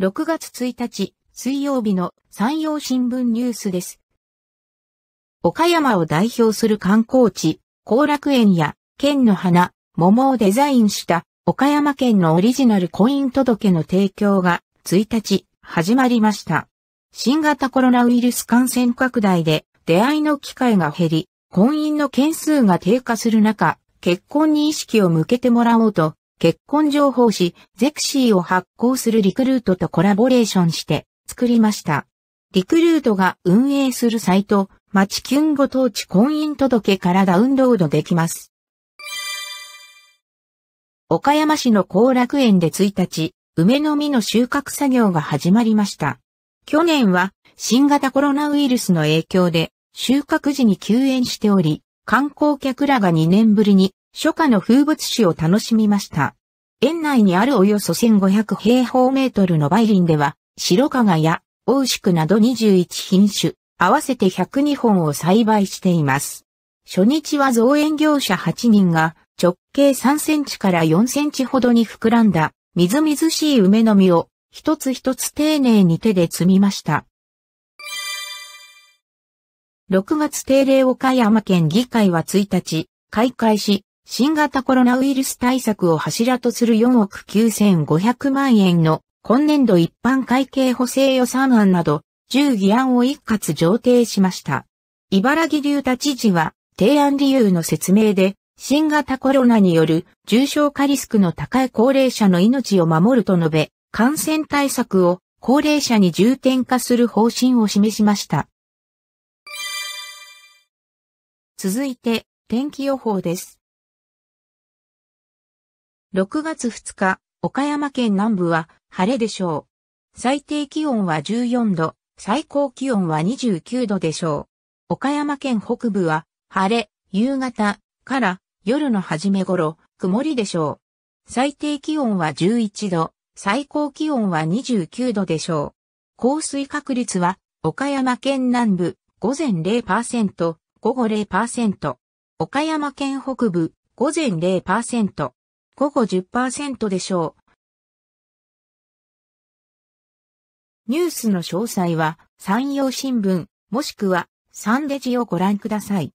6月1日、水曜日の山陽新聞ニュースです。岡山を代表する観光地、後楽園や県の花、桃をデザインした岡山県のオリジナル婚姻届の提供が1日始まりました。新型コロナウイルス感染拡大で出会いの機会が減り、婚姻の件数が低下する中、結婚に意識を向けてもらおうと、結婚情報誌、ゼクシーを発行するリクルートとコラボレーションして作りました。リクルートが運営するサイト、マチキュンご当地婚姻届からダウンロードできます。岡山市の後楽園で1日、梅の実の収穫作業が始まりました。去年は新型コロナウイルスの影響で収穫時に休園しており、観光客らが2年ぶりに初夏の風物詩を楽しみました。園内にあるおよそ1500平方メートルの梅林では、白加賀や大牛など21品種、合わせて102本を栽培しています。初日は造園業者8人が直径3センチから4センチほどに膨らんだみずみずしい梅の実を一つ一つ丁寧に手で摘みました。6月定例岡山県議会は1日、開会し、新型コロナウイルス対策を柱とする4億9500万円の今年度一般会計補正予算案など、10議案を一括上呈しました。茨城龍太知事は、提案理由の説明で、新型コロナによる重症化リスクの高い高齢者の命を守ると述べ、感染対策を高齢者に重点化する方針を示しました。続いて、天気予報です。6月2日、岡山県南部は晴れでしょう。最低気温は14度、最高気温は29度でしょう。岡山県北部は晴れ、夕方から夜の初め頃、曇りでしょう。最低気温は11度、最高気温は29度でしょう。降水確率は岡山県南部午前0%、午後0%。岡山県北部午前0%。午後10%でしょう。ニュースの詳細は、山陽新聞、もしくは、サンデジをご覧ください。